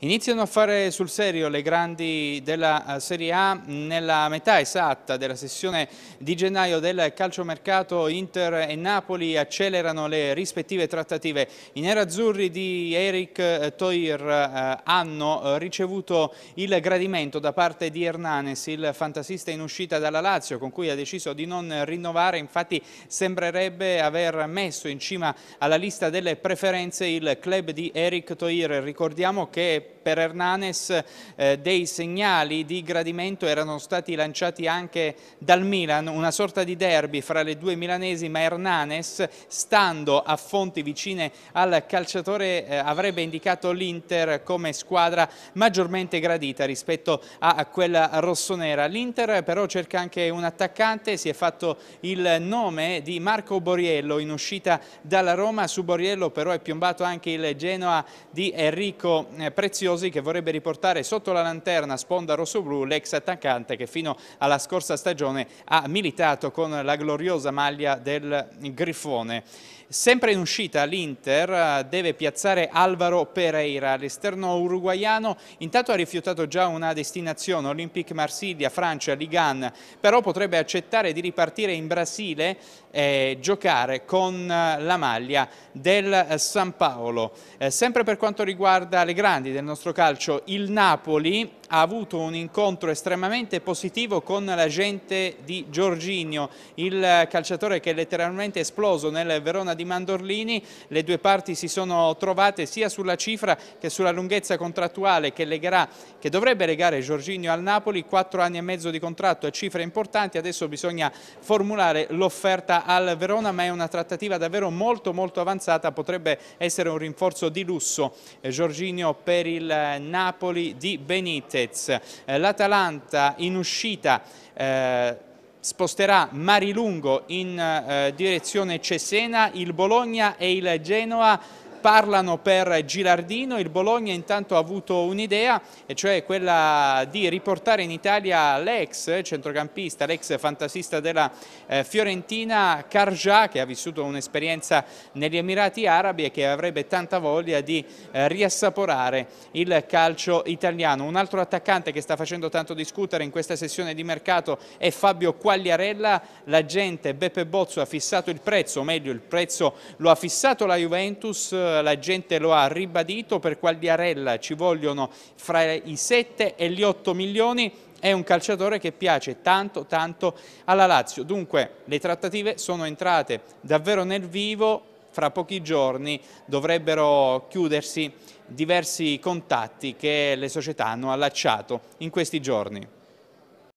Iniziano a fare sul serio le grandi della eh, Serie A nella metà esatta della sessione di gennaio del calciomercato Inter e Napoli accelerano le rispettive trattative. I nerazzurri di Eric eh, Toir eh, hanno ricevuto il gradimento da parte di Hernanes, il fantasista in uscita dalla Lazio con cui ha deciso di non rinnovare, infatti sembrerebbe aver messo in cima alla lista delle preferenze il club di Eric Toir. Ricordiamo che per Hernanes eh, dei segnali di gradimento erano stati lanciati anche dal Milan, una sorta di derby fra le due milanesi, ma Hernanes, stando a fonti vicine al calciatore, eh, avrebbe indicato l'Inter come squadra maggiormente gradita rispetto a, quella rossonera. L'Inter però cerca anche un attaccante, si è fatto il nome di Marco Boriello in uscita dalla Roma, su Boriello però è piombato anche il Genoa di Enrico eh, Pretenzio preziosi che vorrebbe riportare sotto la lanterna sponda rossoblu l'ex attaccante che fino alla scorsa stagione ha militato con la gloriosa maglia del Grifone. Sempre in uscita l'Inter eh, deve piazzare Alvaro Pereira, l'esterno uruguaiano intanto ha rifiutato già una destinazione Olympique Marsiglia, Francia, Ligan, però potrebbe accettare di ripartire in Brasile e giocare con eh, la maglia del eh, San Paolo. sempre per quanto riguarda le grandi del nostro calcio il Napoli ha avuto un incontro estremamente positivo con la gente di Giorginio, il calciatore che è letteralmente esploso nel Verona di Mandorlini, le due parti si sono trovate sia sulla cifra che sulla lunghezza contrattuale che, legherà, che dovrebbe legare Giorginio al Napoli, quattro anni e mezzo di contratto e cifre importanti, adesso bisogna formulare l'offerta al Verona ma è una trattativa davvero molto molto avanzata, potrebbe essere un rinforzo di lusso eh, Giorginio per il Napoli di Benite. Suarez, eh, l'Atalanta in uscita eh, sposterà Marilungo in eh, direzione Cesena, il Bologna e il Genoa parlano per Girardino, il Bologna intanto ha avuto un'idea e cioè quella di riportare in Italia l'ex centrocampista, l'ex fantasista della eh, Fiorentina Carja che ha vissuto un'esperienza negli Emirati Arabi e che avrebbe tanta voglia di eh, riassaporare il calcio italiano. Un altro attaccante che sta facendo tanto discutere in questa sessione di mercato è Fabio Quagliarella, l'agente Beppe Bozzo ha fissato il prezzo, o meglio il prezzo lo ha fissato la Juventus eh, eh, la gente lo ha ribadito, per Quagliarella ci vogliono fra i 7 e gli 8 milioni è un calciatore che piace tanto tanto alla Lazio. Dunque le trattative sono entrate davvero nel vivo, fra pochi giorni dovrebbero chiudersi diversi contatti che le società hanno allacciato in questi giorni.